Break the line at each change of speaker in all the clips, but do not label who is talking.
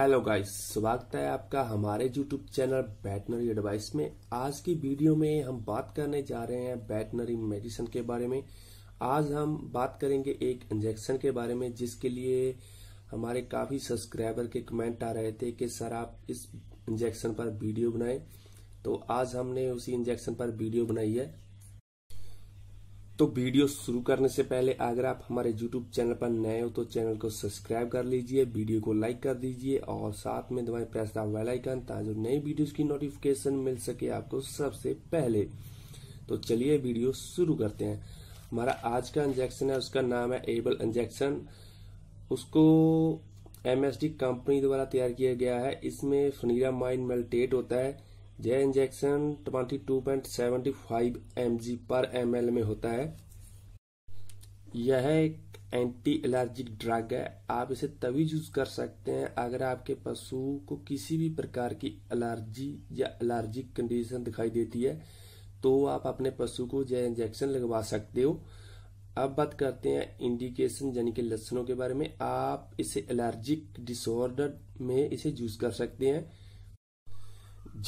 hello guys स्वागत है आपका हमारे यूट्यूब चैनल बैटनरी एडवाइस में आज की वीडियो में हम बात करने जा रहे हैं बैटनरी मेडिसिन के बारे में आज हम बात करेंगे एक इंजेक्शन के बारे में जिसके लिए हमारे काफ़ी सब्सक्राइबर के कमेंट आ रहे थे कि सर आप इस इंजेक्शन पर वीडियो बनाएं तो आज हमने उसी इंजेक्शन पर वीडियो बनाई है तो वीडियो शुरू करने से पहले अगर आप हमारे यूट्यूब चैनल पर नए हो तो चैनल को सब्सक्राइब कर लीजिए वीडियो को लाइक कर दीजिए और साथ में दबाए प्रेस द वेलाइकन आइकन ताकि नई वीडियोस की नोटिफिकेशन मिल सके आपको सबसे पहले तो चलिए वीडियो शुरू करते हैं हमारा आज का इंजेक्शन है उसका नाम है एबल इंजेक्शन उसको एमएसडी कंपनी द्वारा तैयार किया गया है इसमें फनीरा माइन मेल्टेट होता है यह इंजेक्शन 22.75 टू पर एम में होता है यह एक एंटी एलर्जिक ड्रग है आप इसे तभी यूज कर सकते हैं अगर आपके पशु को किसी भी प्रकार की एलर्जी या एलर्जिक कंडीशन दिखाई देती है तो आप अपने पशु को यह इंजेक्शन लगवा सकते हो अब बात करते हैं इंडिकेशन यानी कि लक्षणों के बारे में आप इसे एलर्जिक डिसऑर्डर में इसे यूज कर सकते हैं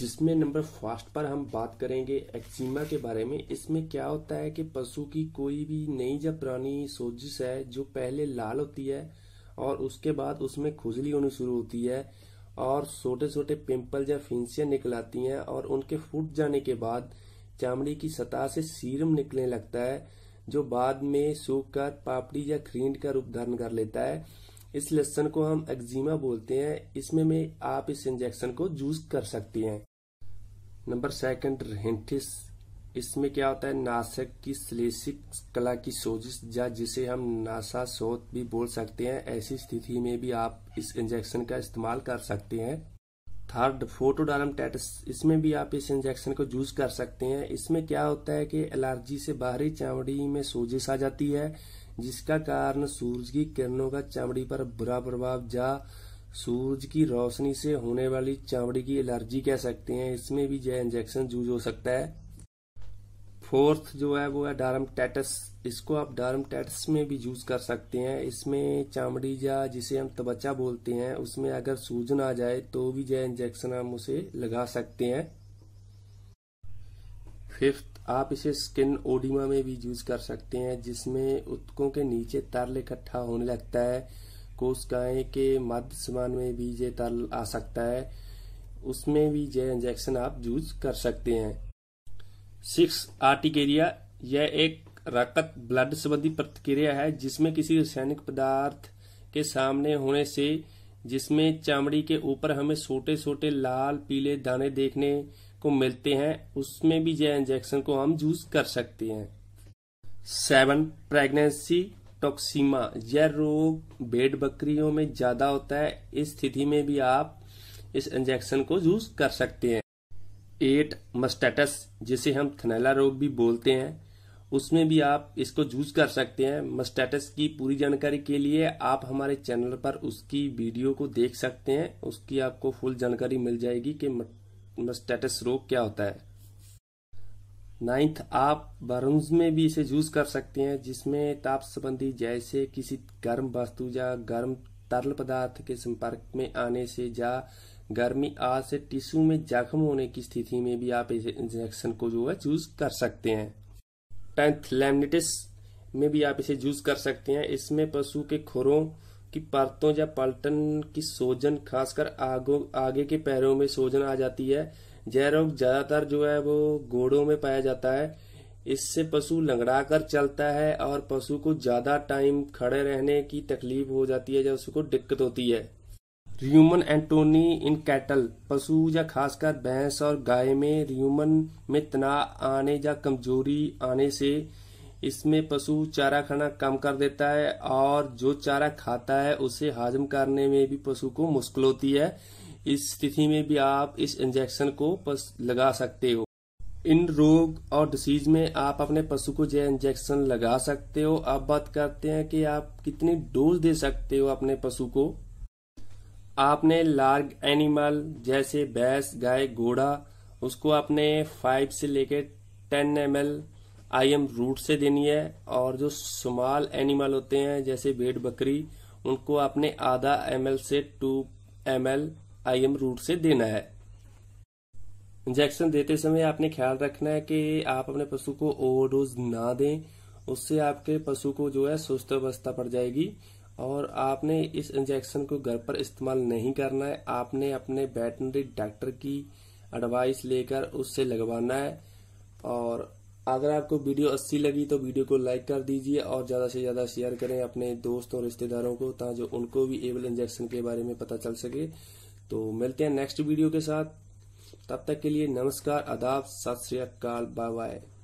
जिसमें नंबर फास्ट पर हम बात करेंगे एक्सीमा के बारे में इसमें क्या होता है कि पशु की कोई भी नई या पुरानी सोजिश है जो पहले लाल होती है और उसके बाद उसमें खुजली होनी शुरू होती है और छोटे छोटे पिंपल या फिंसियाँ निकल आती हैं और उनके फूट जाने के बाद चामड़ी की सतह से सीरम निकलने लगता है जो बाद में सूख कर पापड़ी या खरीड का रूप धारण कर लेता है इस लेसन को हम एक्जिमा बोलते हैं इसमें में आप इस इंजेक्शन को यूज कर सकती हैं नंबर सेकंड रेंटिस इसमें क्या होता है नासक की स्लेसिक कला की सोजिश या जिसे हम नासा सोत भी बोल सकते हैं ऐसी स्थिति में भी आप इस इंजेक्शन का इस्तेमाल कर सकते हैं थर्ड फोटोडालम टेटस इसमें भी आप इस इंजेक्शन को यूज कर सकते हैं इसमें क्या होता है कि एलर्जी से बाहरी चावड़ी में सोजिश आ जाती है जिसका कारण सूरज की किरणों का चमड़ी पर बुरा प्रभाव या सूरज की रोशनी से होने वाली चमड़ी की एलर्जी कह सकते हैं इसमें भी यह इंजेक्शन यूज हो सकता है फोर्थ जो है वो है डार्म टैटस इसको आप डार्म टैटस में भी यूज कर सकते हैं इसमें चामड़ी या जिसे हम त्वचा बोलते हैं उसमें अगर सूजन आ जाए तो भी यह इंजेक्शन हम उसे लगा सकते हैं फिफ्थ आप इसे स्किन ओडिमा में भी यूज कर सकते हैं जिसमें उत्कों के नीचे तरल इकट्ठा होने लगता है कोशिकाएं के मध्य समान में भी ये तरल आ सकता है उसमें भी यह इंजेक्शन आप यूज कर सकते हैं सिक्स आर्टिकेरिया यह एक रक्त ब्लड संबंधी प्रतिक्रिया है जिसमें किसी रासायनिक पदार्थ के सामने होने से जिसमें चमड़ी के ऊपर हमें छोटे छोटे लाल पीले दाने देखने को मिलते हैं उसमें भी यह इंजेक्शन को हम यूज कर सकते हैं सेवन प्रेगनेंसी टॉक्सीमा यह रोग भेड़ बकरियों में ज्यादा होता है इस स्थिति में भी आप इस इंजेक्शन को यूज कर सकते हैं एट मस्टेटस जिसे हम थनेला रोग भी बोलते हैं उसमें भी आप इसको यूज कर सकते हैं मस्टेटस की पूरी जानकारी के लिए आप हमारे चैनल पर उसकी वीडियो को देख सकते हैं उसकी आपको फुल जानकारी मिल जाएगी कि स्टेटस रोग क्या होता है नाइन्थ आप बरून्स में भी इसे यूज कर सकते हैं जिसमें ताप संबंधी जैसे किसी गर्म वस्तु या गर्म तरल पदार्थ के संपर्क में आने से या गर्मी आ से टिश्यू में जख्म होने की स्थिति में भी आप इस इंजेक्शन को जो है यूज कर सकते हैं टेंथ लेमनिटिस में भी आप इसे यूज कर सकते हैं इसमें पशु के खुरों कि परतों या पलटन की सोजन खासकर आगो आगे के पैरों में सोजन आ जाती है जय रोग ज्यादातर जो है वो घोड़ों में पाया जाता है इससे पशु लंगड़ा कर चलता है और पशु को ज्यादा टाइम खड़े रहने की तकलीफ हो जाती है या उसको दिक्कत होती है र्यूमन एंटोनी इन कैटल पशु या खासकर भैंस और गाय में र्यूमन में तनाव आने या कमजोरी आने से इसमें पशु चारा खाना कम कर देता है और जो चारा खाता है उसे हाजम करने में भी पशु को मुश्किल होती है इस स्थिति में भी आप इस इंजेक्शन को लगा सकते हो इन रोग और डिसीज में आप अपने पशु को जो इंजेक्शन लगा सकते हो अब बात करते हैं कि आप कितनी डोज दे सकते हो अपने पशु को आपने लार्ज एनिमल जैसे भैंस गाय घोड़ा उसको आपने फाइव से लेकर ten M I M route से देनी है और जो स्मॉल एनिमल होते हैं जैसे भेड़ बकरी उनको आपने आधा एम से two M L I M route से देना है इंजेक्शन देते समय आपने ख्याल रखना है कि आप अपने पशु को ओवरडोज ना दें उससे आपके पशु को जो है सुस्त अवस्था पड़ जाएगी और आपने इस इंजेक्शन को घर पर इस्तेमाल नहीं करना है आपने अपने वेटनरी डॉक्टर की एडवाइस लेकर उससे लगवाना है और अगर आपको वीडियो अच्छी लगी तो वीडियो को लाइक कर दीजिए और ज़्यादा से ज़्यादा शेयर करें अपने दोस्तों और रिश्तेदारों को ताकि उनको भी एबल इंजेक्शन के बारे में पता चल सके तो मिलते हैं नेक्स्ट वीडियो के साथ तब तक के लिए नमस्कार आदाब सत श्री अकाल बाय बाय